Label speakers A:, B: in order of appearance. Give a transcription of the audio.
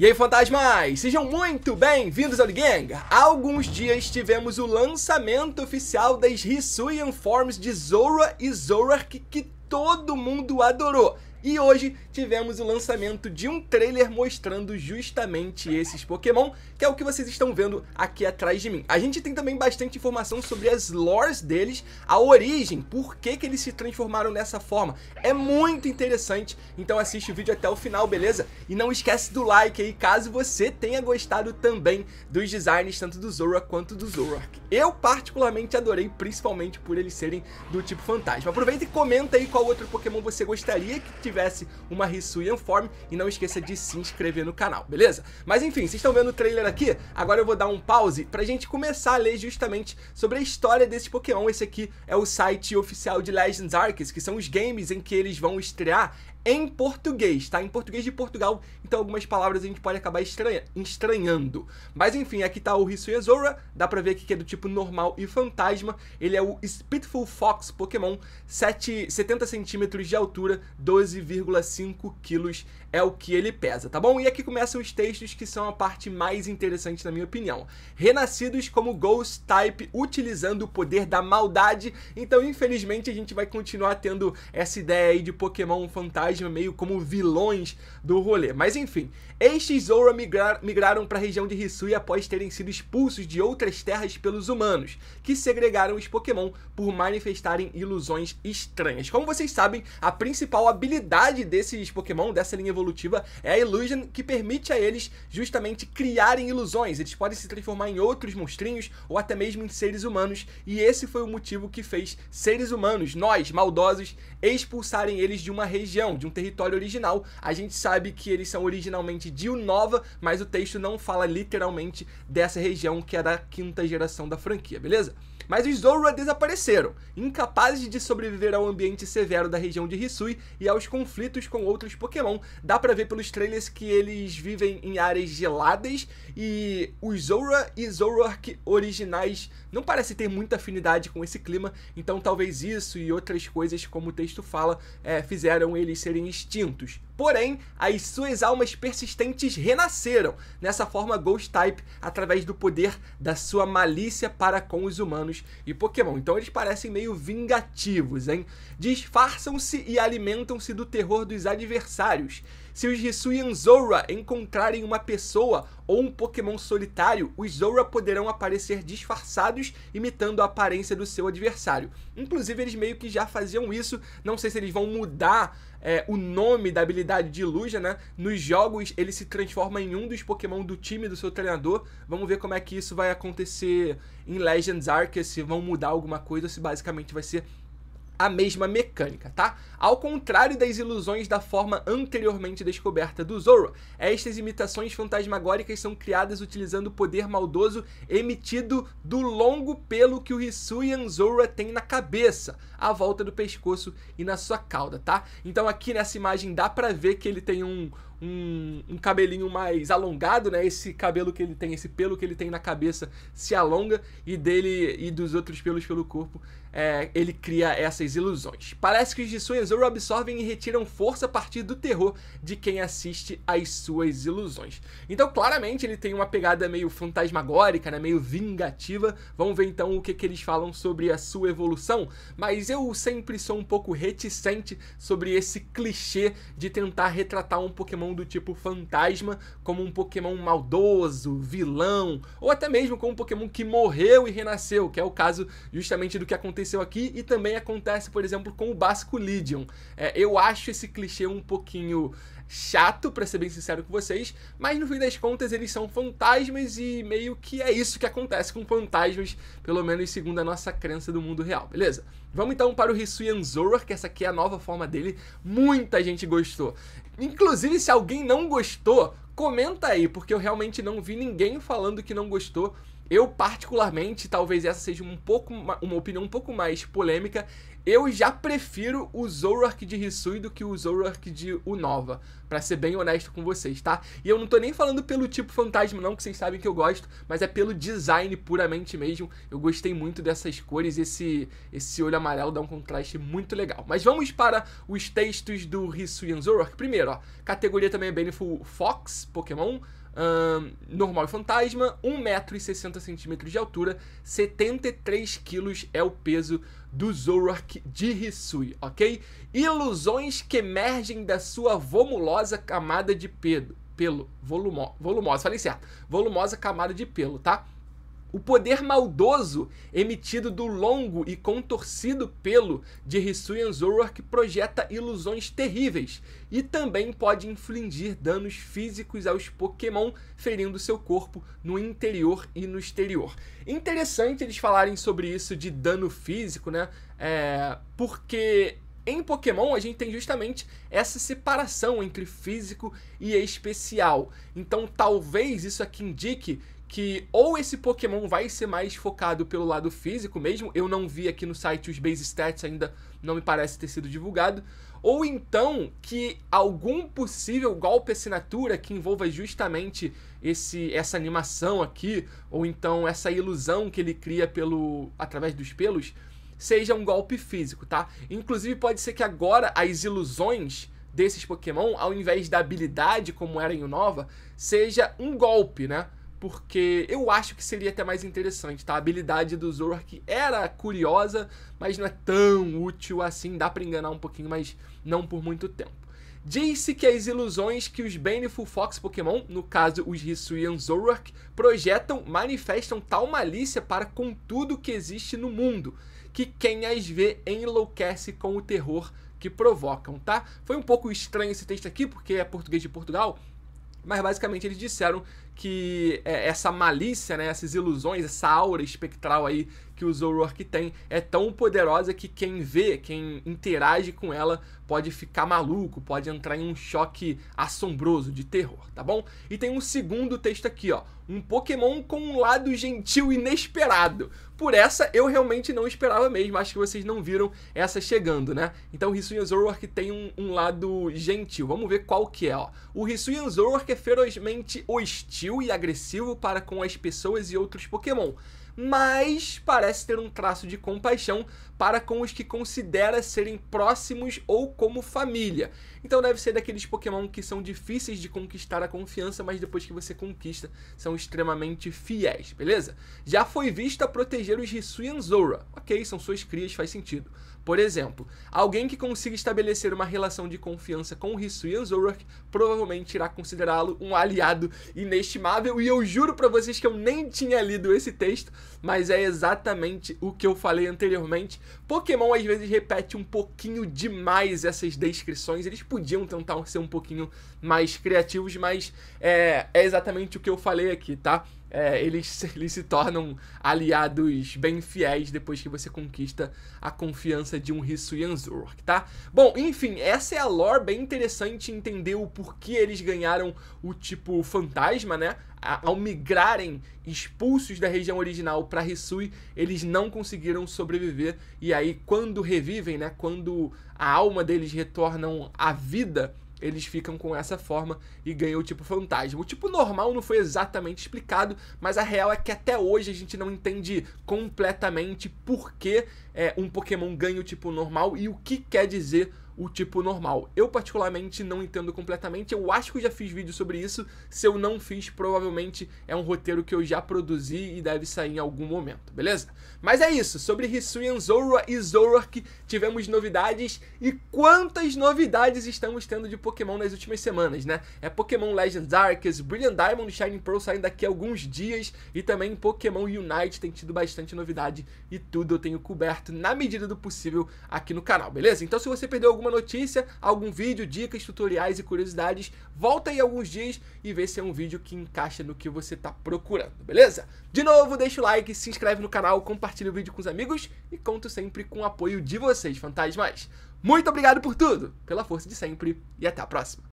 A: E aí, fantasmas! Sejam muito bem-vindos ao The Gang! Há alguns dias tivemos o lançamento oficial das Hisuian Forms de Zora e Zorak que todo mundo adorou. E hoje tivemos o lançamento de um trailer mostrando justamente esses Pokémon, que é o que vocês estão vendo aqui atrás de mim. A gente tem também bastante informação sobre as lores deles, a origem, por que, que eles se transformaram dessa forma. É muito interessante, então assiste o vídeo até o final, beleza? E não esquece do like aí, caso você tenha gostado também dos designs, tanto do Zora quanto do Zoroark. Eu particularmente adorei, principalmente por eles serem do tipo fantasma. Aproveita e comenta aí qual outro Pokémon você gostaria que tivesse tivesse uma Hisuian Form e não esqueça de se inscrever no canal, beleza? Mas enfim, vocês estão vendo o trailer aqui? Agora eu vou dar um pause pra gente começar a ler justamente sobre a história desse Pokémon. Esse aqui é o site oficial de Legends Arceus, que são os games em que eles vão estrear em português, tá? Em português de Portugal, então algumas palavras a gente pode acabar estranha, estranhando. Mas enfim, aqui tá o Hisuiazora, dá pra ver aqui que é do tipo normal e fantasma. Ele é o Spitful Fox Pokémon, 7, 70 centímetros de altura, 12,5 quilos é o que ele pesa, tá bom? E aqui começam os textos que são a parte mais interessante na minha opinião. Renascidos como Ghost Type, utilizando o poder da maldade. Então, infelizmente, a gente vai continuar tendo essa ideia aí de Pokémon fantasma meio como vilões do rolê. Mas enfim, estes Zora migrar, migraram para a região de Hisui após terem sido expulsos de outras terras pelos humanos, que segregaram os Pokémon por manifestarem ilusões estranhas. Como vocês sabem, a principal habilidade desses Pokémon, dessa linha evolutiva, é a Illusion, que permite a eles justamente criarem ilusões. Eles podem se transformar em outros monstrinhos ou até mesmo em seres humanos, e esse foi o motivo que fez seres humanos, nós, maldosos, expulsarem eles de uma região, de um território original. A gente sabe que eles são originalmente de Unova, mas o texto não fala literalmente dessa região que é da quinta geração da franquia, beleza? Mas os Zorua desapareceram, incapazes de sobreviver ao ambiente severo da região de Hisui e aos conflitos com outros Pokémon. Dá pra ver pelos trailers que eles vivem em áreas geladas e os Zorua e Zoroark originais não parecem ter muita afinidade com esse clima, então talvez isso e outras coisas, como o texto fala, é, fizeram eles serem extintos. Porém, as suas almas persistentes renasceram, nessa forma Ghost Type, através do poder da sua malícia para com os humanos e Pokémon. Então eles parecem meio vingativos, hein? Disfarçam-se e alimentam-se do terror dos adversários. Se os Hisuian Zora encontrarem uma pessoa ou um Pokémon solitário, os Zora poderão aparecer disfarçados, imitando a aparência do seu adversário. Inclusive, eles meio que já faziam isso, não sei se eles vão mudar é, o nome da habilidade de Lugia, né? Nos jogos ele se transforma em um dos Pokémon do time do seu treinador. Vamos ver como é que isso vai acontecer em Legends Arceus, se vão mudar alguma coisa se basicamente vai ser a mesma mecânica, tá? Ao contrário das ilusões da forma anteriormente descoberta do Zoro, estas imitações fantasmagóricas são criadas utilizando o poder maldoso emitido do longo pelo que o Hisuian Zoro tem na cabeça, à volta do pescoço e na sua cauda, tá? Então aqui nessa imagem dá pra ver que ele tem um, um, um, cabelinho mais alongado, né? Esse cabelo que ele tem, esse pelo que ele tem na cabeça se alonga e dele e dos outros pelos pelo corpo é, ele cria essas ilusões. Parece que os de Suenzoro absorvem e retiram força a partir do terror de quem assiste às suas ilusões. Então, claramente, ele tem uma pegada meio fantasmagórica, né? meio vingativa. Vamos ver então o que, que eles falam sobre a sua evolução. Mas eu sempre sou um pouco reticente sobre esse clichê de tentar retratar um Pokémon Pokémon do tipo fantasma como um Pokémon maldoso, vilão, ou até mesmo como um Pokémon que morreu e renasceu, que é o caso justamente do que aconteceu aqui e também acontece, por exemplo, com o Basculidion. É, eu acho esse clichê um pouquinho chato, para ser bem sincero com vocês, mas no fim das contas eles são fantasmas e meio que é isso que acontece com fantasmas, pelo menos segundo a nossa crença do mundo real, beleza? Vamos então para o Hisuian Zoror, que essa aqui é a nova forma dele, muita gente gostou. Inclusive, se alguém não gostou, comenta aí, porque eu realmente não vi ninguém falando que não gostou eu, particularmente, talvez essa seja um pouco, uma opinião um pouco mais polêmica, eu já prefiro o Zoroark de Hisui do que o Zoroark de Unova, para ser bem honesto com vocês, tá? E eu não tô nem falando pelo tipo fantasma não, que vocês sabem que eu gosto, mas é pelo design puramente mesmo. Eu gostei muito dessas cores, esse esse olho amarelo dá um contraste muito legal. Mas vamos para os textos do Hisui e Zoroark. Primeiro, ó, categoria também é Beneful Fox, Pokémon, um, normal e fantasma, 1,60m de altura, 73kg é o peso do Zoroark de Hisui, ok? Ilusões que emergem da sua volumosa camada de pelo, pelo volumo, volumosa, falei certo, volumosa camada de pelo, tá? o poder maldoso emitido do longo e contorcido pelo de Hisuian Zoroark projeta ilusões terríveis e também pode infligir danos físicos aos Pokémon, ferindo seu corpo no interior e no exterior. Interessante eles falarem sobre isso de dano físico, né? É, porque em Pokémon, a gente tem justamente essa separação entre físico e especial. Então, talvez isso aqui indique que ou esse Pokémon vai ser mais focado pelo lado físico mesmo, eu não vi aqui no site os base stats ainda não me parece ter sido divulgado, ou então que algum possível golpe assinatura que envolva justamente esse essa animação aqui, ou então essa ilusão que ele cria pelo através dos pelos, seja um golpe físico, tá? Inclusive pode ser que agora as ilusões desses Pokémon, ao invés da habilidade como era em Nova, seja um golpe, né? porque eu acho que seria até mais interessante, tá? A habilidade do Zorak era curiosa, mas não é tão útil assim, dá para enganar um pouquinho, mas não por muito tempo. Diz-se que as ilusões que os Baneful Fox Pokémon, no caso os Hisuian Zoroark, projetam manifestam tal malícia para com tudo que existe no mundo, que quem as vê enlouquece com o terror que provocam, tá? Foi um pouco estranho esse texto aqui, porque é português de Portugal, mas basicamente eles disseram que é, essa malícia, né, essas ilusões, essa aura espectral aí que o Zoroark tem é tão poderosa que quem vê, quem interage com ela pode ficar maluco, pode entrar em um choque assombroso de terror, tá bom? E tem um segundo texto aqui, ó, um Pokémon com um lado gentil inesperado. Por essa eu realmente não esperava mesmo, acho que vocês não viram essa chegando, né? Então o Hisuian Zoroark tem um, um lado gentil, vamos ver qual que é, ó. O Hisuian Zoroark é ferozmente hostil e agressivo para com as pessoas e outros Pokémon mas parece ter um traço de compaixão para com os que considera serem próximos ou como família. Então deve ser daqueles Pokémon que são difíceis de conquistar a confiança, mas depois que você conquista, são extremamente fiéis, beleza? Já foi visto a proteger os Hisuian Zora. Ok, são suas crias, faz sentido. Por exemplo, alguém que consiga estabelecer uma relação de confiança com o Hisuian Zora provavelmente irá considerá-lo um aliado inestimável. E eu juro para vocês que eu nem tinha lido esse texto, mas é exatamente o que eu falei anteriormente. Pokémon às vezes repete um pouquinho demais essas descrições, eles podiam tentar ser um pouquinho mais criativos, mas é, é exatamente o que eu falei aqui, tá? É, eles, eles se tornam aliados bem fiéis depois que você conquista a confiança de um Hisuian Anzurk, tá? Bom, enfim, essa é a lore bem interessante entender o porquê eles ganharam o tipo fantasma, né? a, ao migrarem expulsos da região original para Hisui, eles não conseguiram sobreviver. E aí, quando revivem, né, quando a alma deles retornam à vida, eles ficam com essa forma e ganham o tipo fantasma. O tipo normal não foi exatamente explicado, mas a real é que até hoje a gente não entende completamente por que é, um Pokémon ganha o tipo normal e o que quer dizer o tipo normal. Eu, particularmente, não entendo completamente. Eu acho que eu já fiz vídeo sobre isso. Se eu não fiz, provavelmente é um roteiro que eu já produzi e deve sair em algum momento, beleza? Mas é isso. Sobre Hisuian Zorua e Zoroark, tivemos novidades. E quantas novidades estamos tendo de Pokémon nas últimas semanas, né? É Pokémon Legends Arceus, Brilliant Diamond e Shining Pearl saindo daqui a alguns dias. E também Pokémon Unite tem tido bastante novidade. E tudo eu tenho coberto na medida do possível aqui no canal, beleza? Então, se você perdeu alguma alguma notícia, algum vídeo, dicas, tutoriais e curiosidades, volta aí alguns dias e vê se é um vídeo que encaixa no que você está procurando, beleza? De novo, deixa o like, se inscreve no canal, compartilha o vídeo com os amigos e conto sempre com o apoio de vocês, fantasmas. Muito obrigado por tudo, pela força de sempre e até a próxima.